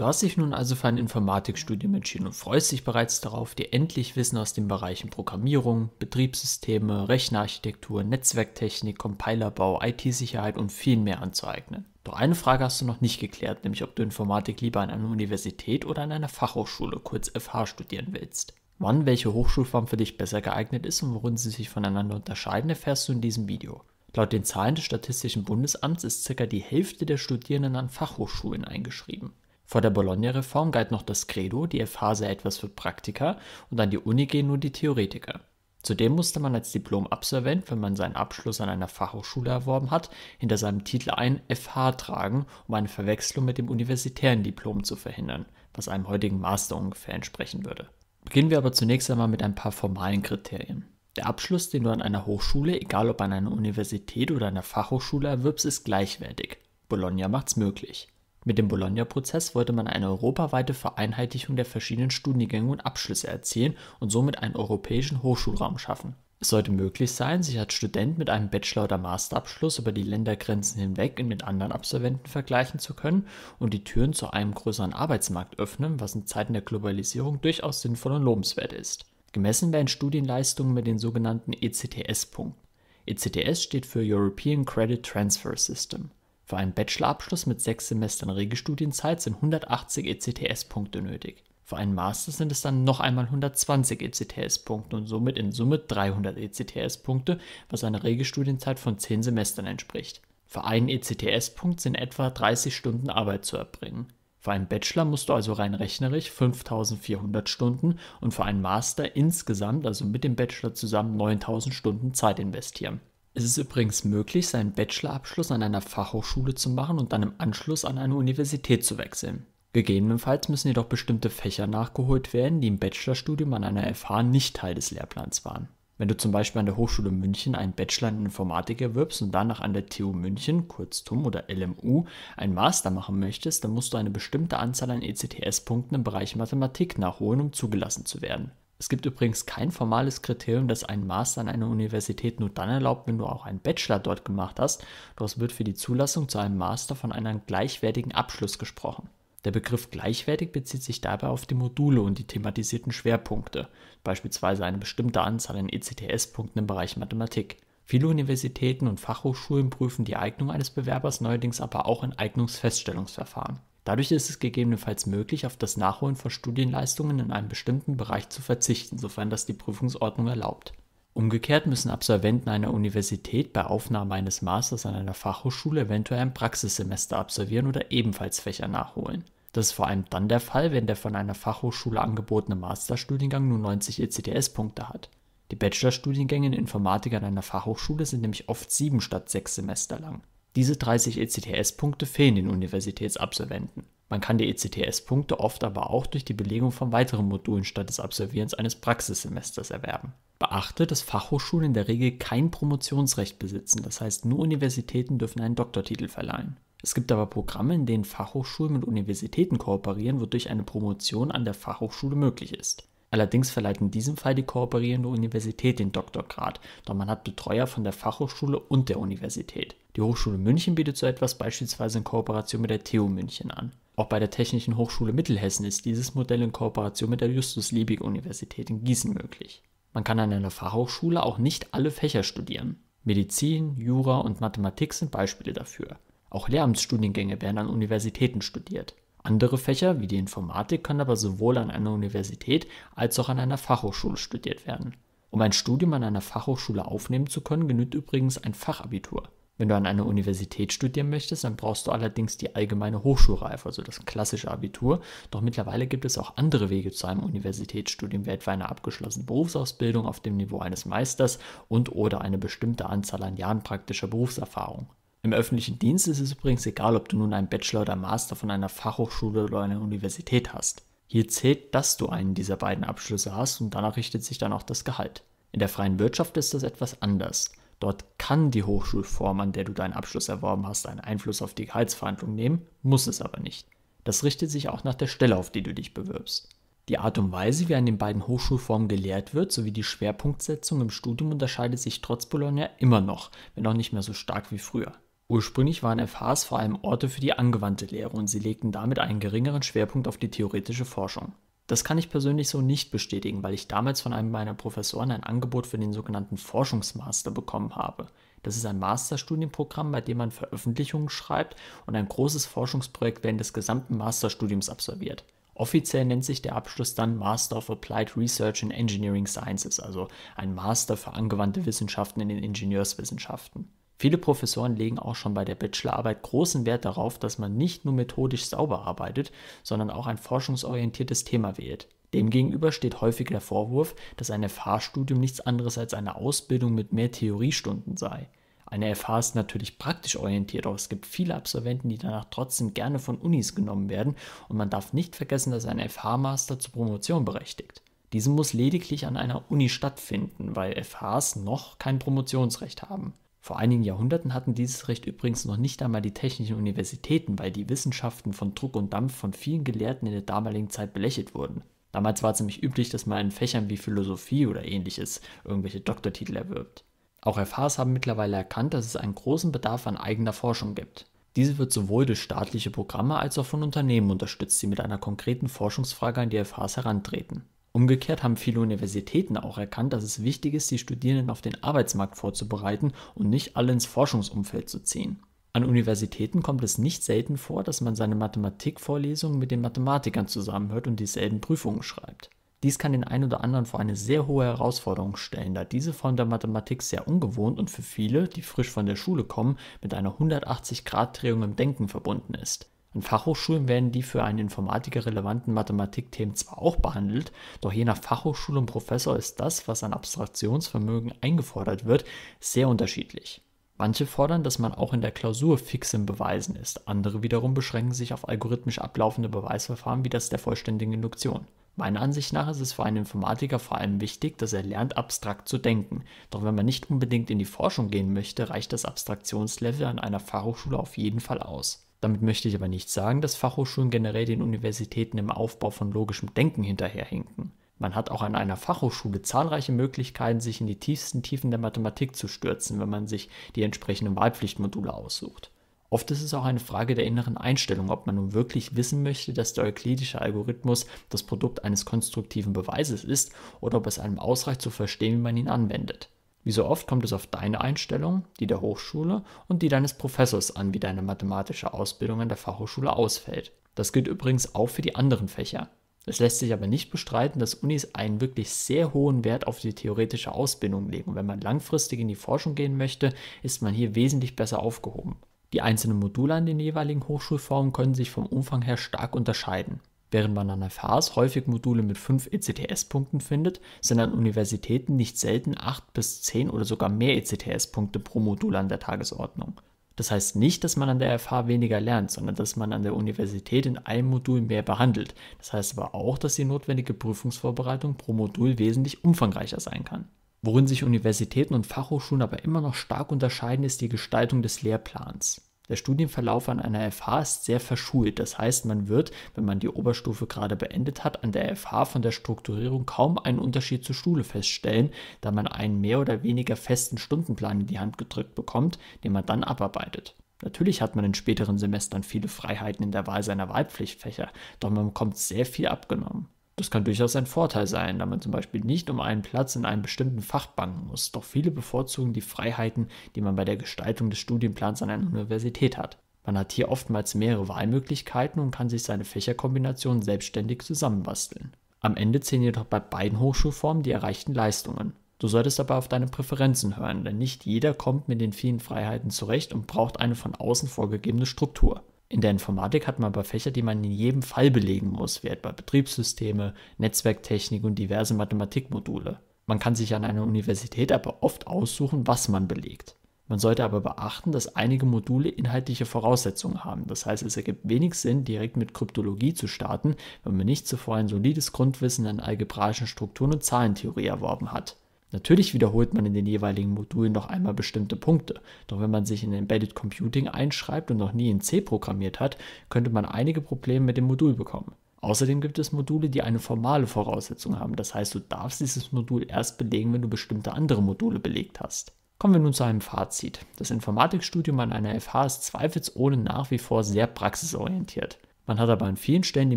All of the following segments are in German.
Du hast dich nun also für ein Informatikstudium entschieden und freust dich bereits darauf, dir endlich Wissen aus den Bereichen Programmierung, Betriebssysteme, Rechnerarchitektur, Netzwerktechnik, Compilerbau, IT-Sicherheit und viel mehr anzueignen. Doch eine Frage hast du noch nicht geklärt, nämlich ob du Informatik lieber an einer Universität oder an einer Fachhochschule, kurz FH, studieren willst. Wann welche Hochschulform für dich besser geeignet ist und worin sie sich voneinander unterscheiden, erfährst du in diesem Video. Laut den Zahlen des Statistischen Bundesamts ist ca. die Hälfte der Studierenden an Fachhochschulen eingeschrieben. Vor der Bologna-Reform galt noch das Credo, die FH sei etwas für Praktiker und an die Uni gehen nur die Theoretiker. Zudem musste man als Diplom-Absolvent, wenn man seinen Abschluss an einer Fachhochschule erworben hat, hinter seinem Titel ein FH tragen, um eine Verwechslung mit dem universitären Diplom zu verhindern, was einem heutigen Master ungefähr entsprechen würde. Beginnen wir aber zunächst einmal mit ein paar formalen Kriterien. Der Abschluss, den du an einer Hochschule, egal ob an einer Universität oder einer Fachhochschule erwirbst, ist gleichwertig. Bologna macht's möglich. Mit dem Bologna-Prozess wollte man eine europaweite Vereinheitlichung der verschiedenen Studiengänge und Abschlüsse erzielen und somit einen europäischen Hochschulraum schaffen. Es sollte möglich sein, sich als Student mit einem Bachelor- oder Masterabschluss über die Ländergrenzen hinweg und mit anderen Absolventen vergleichen zu können und die Türen zu einem größeren Arbeitsmarkt öffnen, was in Zeiten der Globalisierung durchaus sinnvoll und lobenswert ist. Gemessen werden Studienleistungen mit den sogenannten ECTS-Punkten. ECTS steht für European Credit Transfer System. Für einen Bachelorabschluss mit sechs Semestern Regelstudienzeit sind 180 ECTS-Punkte nötig. Für einen Master sind es dann noch einmal 120 ECTS-Punkte und somit in Summe 300 ECTS-Punkte, was einer Regelstudienzeit von 10 Semestern entspricht. Für einen ECTS-Punkt sind etwa 30 Stunden Arbeit zu erbringen. Für einen Bachelor musst du also rein rechnerisch 5400 Stunden und für einen Master insgesamt, also mit dem Bachelor zusammen 9000 Stunden Zeit investieren. Es ist übrigens möglich, seinen Bachelorabschluss an einer Fachhochschule zu machen und dann im Anschluss an eine Universität zu wechseln. Gegebenenfalls müssen jedoch bestimmte Fächer nachgeholt werden, die im Bachelorstudium an einer FH nicht Teil des Lehrplans waren. Wenn du zum Beispiel an der Hochschule München einen Bachelor in Informatik erwirbst und danach an der TU München, kurz TUM oder LMU, einen Master machen möchtest, dann musst du eine bestimmte Anzahl an ECTS-Punkten im Bereich Mathematik nachholen, um zugelassen zu werden. Es gibt übrigens kein formales Kriterium, das einen Master an einer Universität nur dann erlaubt, wenn du auch einen Bachelor dort gemacht hast, doch es wird für die Zulassung zu einem Master von einem gleichwertigen Abschluss gesprochen. Der Begriff gleichwertig bezieht sich dabei auf die Module und die thematisierten Schwerpunkte, beispielsweise eine bestimmte Anzahl an ECTS-Punkten im Bereich Mathematik. Viele Universitäten und Fachhochschulen prüfen die Eignung eines Bewerbers neuerdings aber auch in Eignungsfeststellungsverfahren. Dadurch ist es gegebenenfalls möglich, auf das Nachholen von Studienleistungen in einem bestimmten Bereich zu verzichten, sofern das die Prüfungsordnung erlaubt. Umgekehrt müssen Absolventen einer Universität bei Aufnahme eines Masters an einer Fachhochschule eventuell ein Praxissemester absolvieren oder ebenfalls Fächer nachholen. Das ist vor allem dann der Fall, wenn der von einer Fachhochschule angebotene Masterstudiengang nur 90 ECTS-Punkte hat. Die Bachelorstudiengänge in Informatik an einer Fachhochschule sind nämlich oft sieben statt sechs Semester lang. Diese 30 ECTS-Punkte fehlen den Universitätsabsolventen. Man kann die ECTS-Punkte oft aber auch durch die Belegung von weiteren Modulen statt des Absolvierens eines Praxissemesters erwerben. Beachte, dass Fachhochschulen in der Regel kein Promotionsrecht besitzen, das heißt nur Universitäten dürfen einen Doktortitel verleihen. Es gibt aber Programme, in denen Fachhochschulen mit Universitäten kooperieren, wodurch eine Promotion an der Fachhochschule möglich ist. Allerdings verleiht in diesem Fall die kooperierende Universität den Doktorgrad, da man hat Betreuer von der Fachhochschule und der Universität. Die Hochschule München bietet so etwas beispielsweise in Kooperation mit der TU München an. Auch bei der Technischen Hochschule Mittelhessen ist dieses Modell in Kooperation mit der Justus-Liebig-Universität in Gießen möglich. Man kann an einer Fachhochschule auch nicht alle Fächer studieren. Medizin, Jura und Mathematik sind Beispiele dafür. Auch Lehramtsstudiengänge werden an Universitäten studiert. Andere Fächer wie die Informatik können aber sowohl an einer Universität als auch an einer Fachhochschule studiert werden. Um ein Studium an einer Fachhochschule aufnehmen zu können, genügt übrigens ein Fachabitur. Wenn du an einer Universität studieren möchtest, dann brauchst du allerdings die allgemeine Hochschulreife, also das klassische Abitur. Doch mittlerweile gibt es auch andere Wege zu einem Universitätsstudium, wie etwa eine abgeschlossene Berufsausbildung auf dem Niveau eines Meisters und oder eine bestimmte Anzahl an Jahren praktischer Berufserfahrung. Im öffentlichen Dienst ist es übrigens egal, ob du nun einen Bachelor oder Master von einer Fachhochschule oder einer Universität hast. Hier zählt, dass du einen dieser beiden Abschlüsse hast und danach richtet sich dann auch das Gehalt. In der freien Wirtschaft ist das etwas anders. Dort kann die Hochschulform, an der du deinen Abschluss erworben hast, einen Einfluss auf die Gehaltsverhandlung nehmen, muss es aber nicht. Das richtet sich auch nach der Stelle, auf die du dich bewirbst. Die Art und Weise, wie an den beiden Hochschulformen gelehrt wird, sowie die Schwerpunktsetzung im Studium unterscheidet sich trotz Bologna immer noch, wenn auch nicht mehr so stark wie früher. Ursprünglich waren FHs vor allem Orte für die angewandte Lehre und sie legten damit einen geringeren Schwerpunkt auf die theoretische Forschung. Das kann ich persönlich so nicht bestätigen, weil ich damals von einem meiner Professoren ein Angebot für den sogenannten Forschungsmaster bekommen habe. Das ist ein Masterstudienprogramm, bei dem man Veröffentlichungen schreibt und ein großes Forschungsprojekt während des gesamten Masterstudiums absolviert. Offiziell nennt sich der Abschluss dann Master of Applied Research in Engineering Sciences, also ein Master für angewandte Wissenschaften in den Ingenieurswissenschaften. Viele Professoren legen auch schon bei der Bachelorarbeit großen Wert darauf, dass man nicht nur methodisch sauber arbeitet, sondern auch ein forschungsorientiertes Thema wählt. Demgegenüber steht häufig der Vorwurf, dass ein FH-Studium nichts anderes als eine Ausbildung mit mehr Theoriestunden sei. Eine FH ist natürlich praktisch orientiert, aber es gibt viele Absolventen, die danach trotzdem gerne von Unis genommen werden und man darf nicht vergessen, dass ein FH-Master zur Promotion berechtigt. Diese muss lediglich an einer Uni stattfinden, weil FHs noch kein Promotionsrecht haben. Vor einigen Jahrhunderten hatten dieses Recht übrigens noch nicht einmal die technischen Universitäten, weil die Wissenschaften von Druck und Dampf von vielen Gelehrten in der damaligen Zeit belächelt wurden. Damals war es nämlich üblich, dass man in Fächern wie Philosophie oder ähnliches irgendwelche Doktortitel erwirbt. Auch FHs haben mittlerweile erkannt, dass es einen großen Bedarf an eigener Forschung gibt. Diese wird sowohl durch staatliche Programme als auch von Unternehmen unterstützt, die mit einer konkreten Forschungsfrage an die FHs herantreten. Umgekehrt haben viele Universitäten auch erkannt, dass es wichtig ist, die Studierenden auf den Arbeitsmarkt vorzubereiten und nicht alle ins Forschungsumfeld zu ziehen. An Universitäten kommt es nicht selten vor, dass man seine Mathematikvorlesungen mit den Mathematikern zusammenhört und dieselben Prüfungen schreibt. Dies kann den einen oder anderen vor eine sehr hohe Herausforderung stellen, da diese Form der Mathematik sehr ungewohnt und für viele, die frisch von der Schule kommen, mit einer 180-Grad-Drehung im Denken verbunden ist. An Fachhochschulen werden die für einen Informatiker relevanten Mathematikthemen zwar auch behandelt, doch je nach Fachhochschule und Professor ist das, was an Abstraktionsvermögen eingefordert wird, sehr unterschiedlich. Manche fordern, dass man auch in der Klausur fix im Beweisen ist, andere wiederum beschränken sich auf algorithmisch ablaufende Beweisverfahren wie das der vollständigen Induktion. Meiner Ansicht nach ist es für einen Informatiker vor allem wichtig, dass er lernt, abstrakt zu denken. Doch wenn man nicht unbedingt in die Forschung gehen möchte, reicht das Abstraktionslevel an einer Fachhochschule auf jeden Fall aus. Damit möchte ich aber nicht sagen, dass Fachhochschulen generell den Universitäten im Aufbau von logischem Denken hinterherhinken. Man hat auch an einer Fachhochschule zahlreiche Möglichkeiten, sich in die tiefsten Tiefen der Mathematik zu stürzen, wenn man sich die entsprechenden Wahlpflichtmodule aussucht. Oft ist es auch eine Frage der inneren Einstellung, ob man nun wirklich wissen möchte, dass der euklidische Algorithmus das Produkt eines konstruktiven Beweises ist oder ob es einem ausreicht zu verstehen, wie man ihn anwendet. Wie so oft kommt es auf deine Einstellung, die der Hochschule und die deines Professors an, wie deine mathematische Ausbildung an der Fachhochschule ausfällt. Das gilt übrigens auch für die anderen Fächer. Es lässt sich aber nicht bestreiten, dass Unis einen wirklich sehr hohen Wert auf die theoretische Ausbildung legen. wenn man langfristig in die Forschung gehen möchte, ist man hier wesentlich besser aufgehoben. Die einzelnen Module an den jeweiligen Hochschulformen können sich vom Umfang her stark unterscheiden. Während man an der häufig Module mit 5 ECTS-Punkten findet, sind an Universitäten nicht selten 8 bis 10 oder sogar mehr ECTS-Punkte pro Modul an der Tagesordnung. Das heißt nicht, dass man an der FH weniger lernt, sondern dass man an der Universität in einem Modul mehr behandelt. Das heißt aber auch, dass die notwendige Prüfungsvorbereitung pro Modul wesentlich umfangreicher sein kann. Worin sich Universitäten und Fachhochschulen aber immer noch stark unterscheiden, ist die Gestaltung des Lehrplans. Der Studienverlauf an einer FH ist sehr verschult. Das heißt, man wird, wenn man die Oberstufe gerade beendet hat, an der FH von der Strukturierung kaum einen Unterschied zur Schule feststellen, da man einen mehr oder weniger festen Stundenplan in die Hand gedrückt bekommt, den man dann abarbeitet. Natürlich hat man in späteren Semestern viele Freiheiten in der Wahl seiner Wahlpflichtfächer, doch man bekommt sehr viel abgenommen. Das kann durchaus ein Vorteil sein, da man zum Beispiel nicht um einen Platz in einem bestimmten Fach bangen muss, doch viele bevorzugen die Freiheiten, die man bei der Gestaltung des Studienplans an einer Universität hat. Man hat hier oftmals mehrere Wahlmöglichkeiten und kann sich seine Fächerkombinationen selbstständig zusammenbasteln. Am Ende zählen jedoch bei beiden Hochschulformen die erreichten Leistungen. Du solltest aber auf deine Präferenzen hören, denn nicht jeder kommt mit den vielen Freiheiten zurecht und braucht eine von außen vorgegebene Struktur. In der Informatik hat man aber Fächer, die man in jedem Fall belegen muss, wie etwa Betriebssysteme, Netzwerktechnik und diverse Mathematikmodule. Man kann sich an einer Universität aber oft aussuchen, was man belegt. Man sollte aber beachten, dass einige Module inhaltliche Voraussetzungen haben. Das heißt, es ergibt wenig Sinn, direkt mit Kryptologie zu starten, wenn man nicht zuvor ein solides Grundwissen an algebraischen Strukturen und Zahlentheorie erworben hat. Natürlich wiederholt man in den jeweiligen Modulen noch einmal bestimmte Punkte, doch wenn man sich in Embedded Computing einschreibt und noch nie in C programmiert hat, könnte man einige Probleme mit dem Modul bekommen. Außerdem gibt es Module, die eine formale Voraussetzung haben, das heißt, du darfst dieses Modul erst belegen, wenn du bestimmte andere Module belegt hast. Kommen wir nun zu einem Fazit. Das Informatikstudium an einer FH ist zweifelsohne nach wie vor sehr praxisorientiert. Man hat aber an vielen Stellen die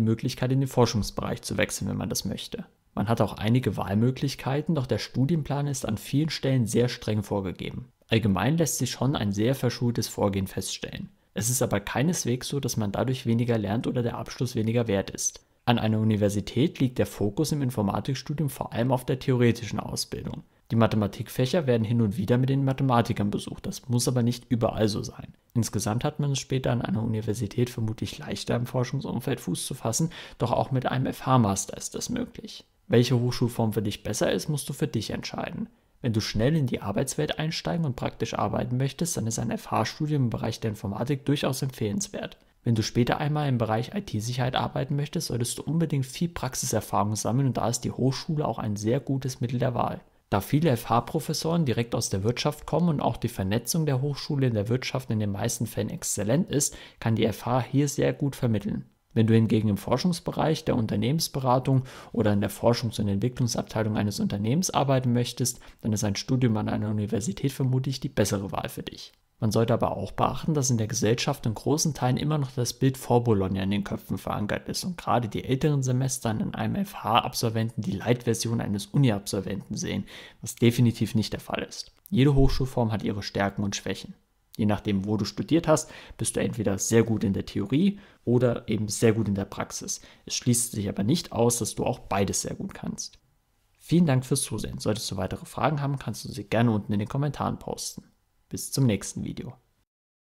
Möglichkeit, in den Forschungsbereich zu wechseln, wenn man das möchte. Man hat auch einige Wahlmöglichkeiten, doch der Studienplan ist an vielen Stellen sehr streng vorgegeben. Allgemein lässt sich schon ein sehr verschultes Vorgehen feststellen. Es ist aber keineswegs so, dass man dadurch weniger lernt oder der Abschluss weniger wert ist. An einer Universität liegt der Fokus im Informatikstudium vor allem auf der theoretischen Ausbildung. Die Mathematikfächer werden hin und wieder mit den Mathematikern besucht, das muss aber nicht überall so sein. Insgesamt hat man es später an einer Universität vermutlich leichter im Forschungsumfeld Fuß zu fassen, doch auch mit einem FH-Master ist das möglich. Welche Hochschulform für dich besser ist, musst du für dich entscheiden. Wenn du schnell in die Arbeitswelt einsteigen und praktisch arbeiten möchtest, dann ist ein FH-Studium im Bereich der Informatik durchaus empfehlenswert. Wenn du später einmal im Bereich IT-Sicherheit arbeiten möchtest, solltest du unbedingt viel Praxiserfahrung sammeln und da ist die Hochschule auch ein sehr gutes Mittel der Wahl. Da viele FH-Professoren direkt aus der Wirtschaft kommen und auch die Vernetzung der Hochschule in der Wirtschaft in den meisten Fällen exzellent ist, kann die FH hier sehr gut vermitteln. Wenn du hingegen im Forschungsbereich der Unternehmensberatung oder in der Forschungs- und Entwicklungsabteilung eines Unternehmens arbeiten möchtest, dann ist ein Studium an einer Universität vermutlich die bessere Wahl für dich. Man sollte aber auch beachten, dass in der Gesellschaft in großen Teilen immer noch das Bild vor Bologna in den Köpfen verankert ist und gerade die älteren Semester an einem FH-Absolventen die Leitversion eines Uni-Absolventen sehen, was definitiv nicht der Fall ist. Jede Hochschulform hat ihre Stärken und Schwächen. Je nachdem, wo du studiert hast, bist du entweder sehr gut in der Theorie oder eben sehr gut in der Praxis. Es schließt sich aber nicht aus, dass du auch beides sehr gut kannst. Vielen Dank fürs Zusehen. Solltest du weitere Fragen haben, kannst du sie gerne unten in den Kommentaren posten. Bis zum nächsten Video.